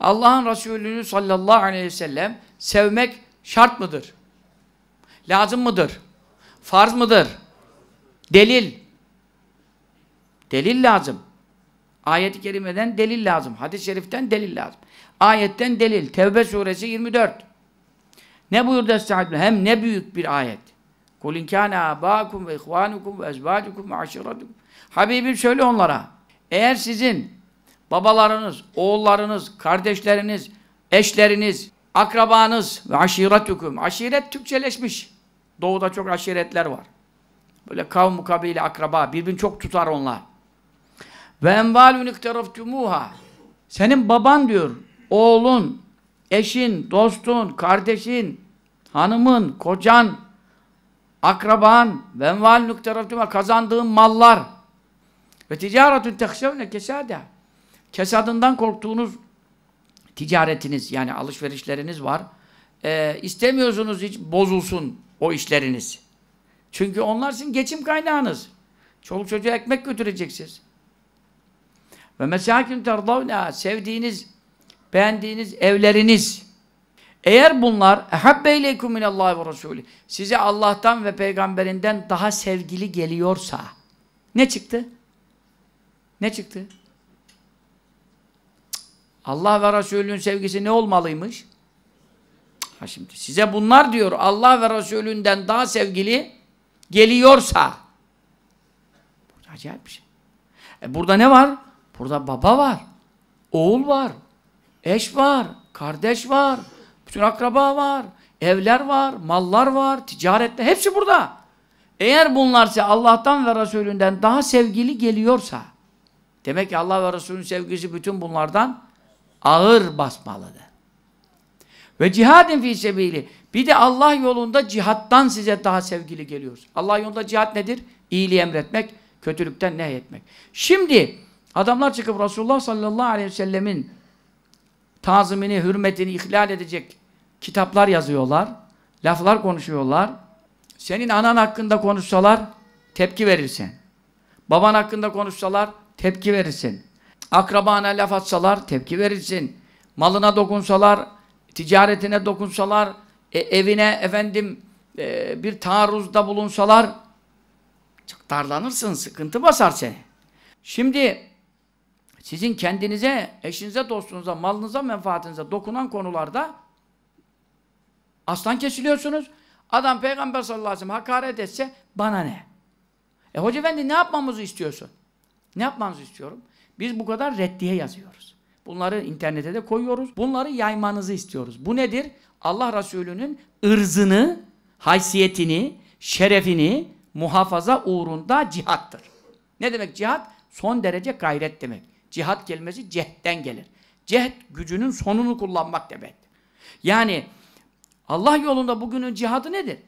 Allah'ın Resulü'nü sallallahu aleyhi ve sellem sevmek şart mıdır? Lazım mıdır? Farz mıdır? Delil. Delil lazım. Ayet-i kerimeden delil lazım. Hadis-i şeriften delil lazım. Ayetten delil. Tevbe suresi 24. Ne buyurdu Estaizu Hem ne büyük bir ayet. قُلْ اِنْ كَانَ آبَاكُمْ وَاِخْوَانُكُمْ وَاَزْبَاجُكُمْ وَعَشِرَتُكُمْ Habibim söyle onlara. Eğer sizin babalarınız, oğullarınız, kardeşleriniz, eşleriniz, akrabanız ve aşiretüküm. Aşiret Türkçeleşmiş. Doğuda çok aşiretler var. Böyle kavm, kabile, akraba birbirini çok tutar onlar. Ve envalün ikteraftumuha. Senin baban diyor, oğlun, eşin, dostun, kardeşin, hanımın, kocan, akraban, ve envalün ikteraftumuha kazandığın mallar. Ve ticaretün tehşevne kesâdeh. Kesadından korktuğunuz ticaretiniz yani alışverişleriniz var. E, istemiyorsunuz hiç bozulsun o işleriniz. Çünkü onlar sizin geçim kaynağınız. Çoluk çocuğa ekmek götüreceksiniz. Ve mesakin terdavna sevdiğiniz, beğendiğiniz evleriniz. Eğer bunlar ehabbe ileykum minallahi ve rasulü size Allah'tan ve peygamberinden daha sevgili geliyorsa ne çıktı? Ne çıktı? Allah ve Resulünün sevgisi ne olmalıymış? Ha şimdi size bunlar diyor Allah ve Resulünden daha sevgili geliyorsa burada acayip bir şey. E burada ne var? Burada baba var. Oğul var. Eş var. Kardeş var. Bütün akraba var. Evler var. Mallar var. ticaretle Hepsi burada. Eğer bunlar bunlarsa Allah'tan ve Resulünden daha sevgili geliyorsa demek ki Allah ve Resulünün sevgisi bütün bunlardan ağır basmalıdır. Ve cihadin fi sebili. Bir de Allah yolunda cihattan size daha sevgili geliyoruz. Allah yolunda cihat nedir? İyiliği emretmek, kötülükten nehyetmek. Şimdi adamlar çıkıp Resulullah sallallahu aleyhi ve sellemin tazimini, hürmetini ihlal edecek kitaplar yazıyorlar. Laflar konuşuyorlar. Senin anan hakkında konuşsalar tepki verirsin. Baban hakkında konuşsalar tepki verirsin. Akrabana laf atsalar tepki verirsin. Malına dokunsalar, ticaretine dokunsalar, e, evine efendim e, bir taarruzda bulunsalar çok darlanırsın, sıkıntı basar seni. Şimdi sizin kendinize, eşinize, dostunuza, malınıza, menfaatinize dokunan konularda aslan kesiliyorsunuz. Adam Peygamber sallallahu aleyhi ve sellem hakaret etse bana ne? E hoca efendi ne yapmamızı istiyorsun? Ne yapmamızı istiyorum? Biz bu kadar reddiye yazıyoruz. Bunları internete de koyuyoruz. Bunları yaymanızı istiyoruz. Bu nedir? Allah Resulü'nün ırzını, haysiyetini, şerefini muhafaza uğrunda cihattır. Ne demek cihat? Son derece gayret demek. Cihat kelimesi cehden gelir. Cehd gücünün sonunu kullanmak demek. Yani Allah yolunda bugünün cihadı nedir?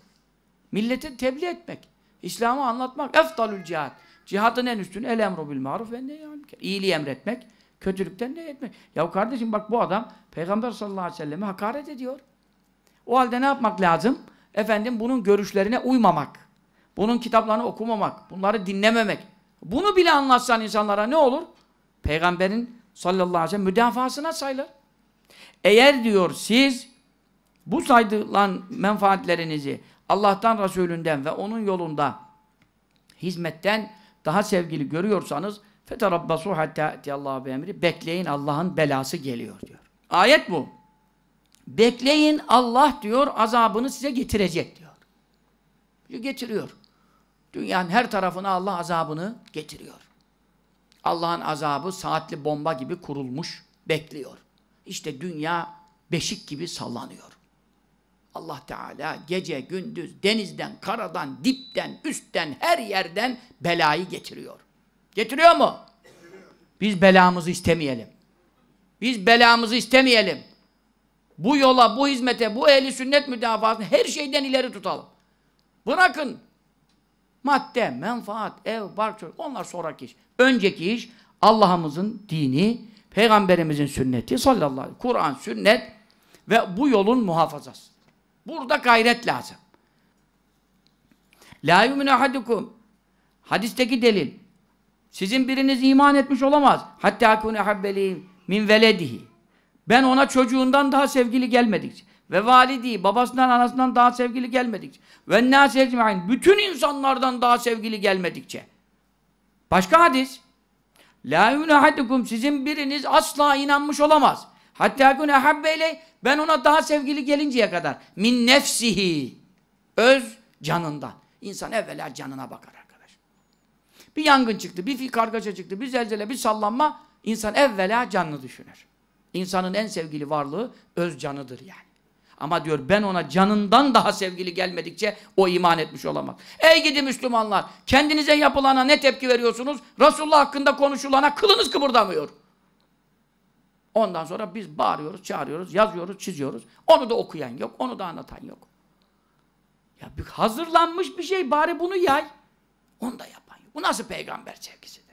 Milleti tebliğ etmek. İslam'ı anlatmak. Eftalül cihat. Cihadın en üstünü el emru bil maruf ve neyyan. İyiliği emretmek, kötülükten ne etmek. Ya kardeşim bak bu adam Peygamber sallallahu aleyhi ve selleme hakaret ediyor. O halde ne yapmak lazım? Efendim bunun görüşlerine uymamak. Bunun kitaplarını okumamak, bunları dinlememek. Bunu bile anlatsan insanlara ne olur? Peygamberin sallallahu aleyhi ve sellem müdafasına sayılır. Eğer diyor siz bu saydılan menfaatlerinizi Allah'tan, Resulünden ve onun yolunda hizmetten daha sevgili görüyorsanız فَتَرَبَّصُوا حَتَّى اَتِيَ bi emri Bekleyin Allah'ın belası geliyor diyor. Ayet bu. Bekleyin Allah diyor azabını size getirecek diyor. Getiriyor. Dünyanın her tarafına Allah azabını getiriyor. Allah'ın azabı saatli bomba gibi kurulmuş, bekliyor. İşte dünya beşik gibi sallanıyor. Allah Teala gece gündüz denizden, karadan, dipten, üstten, her yerden belayı getiriyor. Getiriyor mu? Biz belamızı istemeyelim. Biz belamızı istemeyelim. Bu yola, bu hizmete, bu ehli sünnet müdafasını her şeyden ileri tutalım. Bırakın madde, menfaat, ev, bark, onlar sonraki iş. Önceki iş Allah'ımızın dini, Peygamberimizin sünneti sallallahu aleyhi ve Sellem Kur'an, sünnet ve bu yolun muhafazası. Burada gayret lazım. La yu'minu ahadukum. Hadisteki delil. Sizin biriniz iman etmiş olamaz. Hatta kune habbeli min veledihi. Ben ona çocuğundan daha sevgili gelmedikçe ve validi babasından anasından daha sevgili gelmedikçe ve nâsecmein bütün insanlardan daha sevgili gelmedikçe. Başka hadis. La yu'minu ahadukum sizin biriniz asla inanmış olamaz. Hatta gün ehabbeyle ben ona daha sevgili gelinceye kadar. Min nefsihi. Öz canından. İnsan evvela canına bakar arkadaş. Bir yangın çıktı, bir kargaşa çıktı, bir zelzele, bir sallanma. İnsan evvela canını düşünür. İnsanın en sevgili varlığı öz canıdır yani. Ama diyor ben ona canından daha sevgili gelmedikçe o iman etmiş olamaz. Ey gidi Müslümanlar kendinize yapılana ne tepki veriyorsunuz? Resulullah hakkında konuşulana kılınız kıpırdamıyor. Ondan sonra biz bağırıyoruz, çağırıyoruz, yazıyoruz, çiziyoruz. Onu da okuyan yok, onu da anlatan yok. Ya hazırlanmış bir şey bari bunu yay. Onu da yapan yok. Bu nasıl peygamber sevgisi?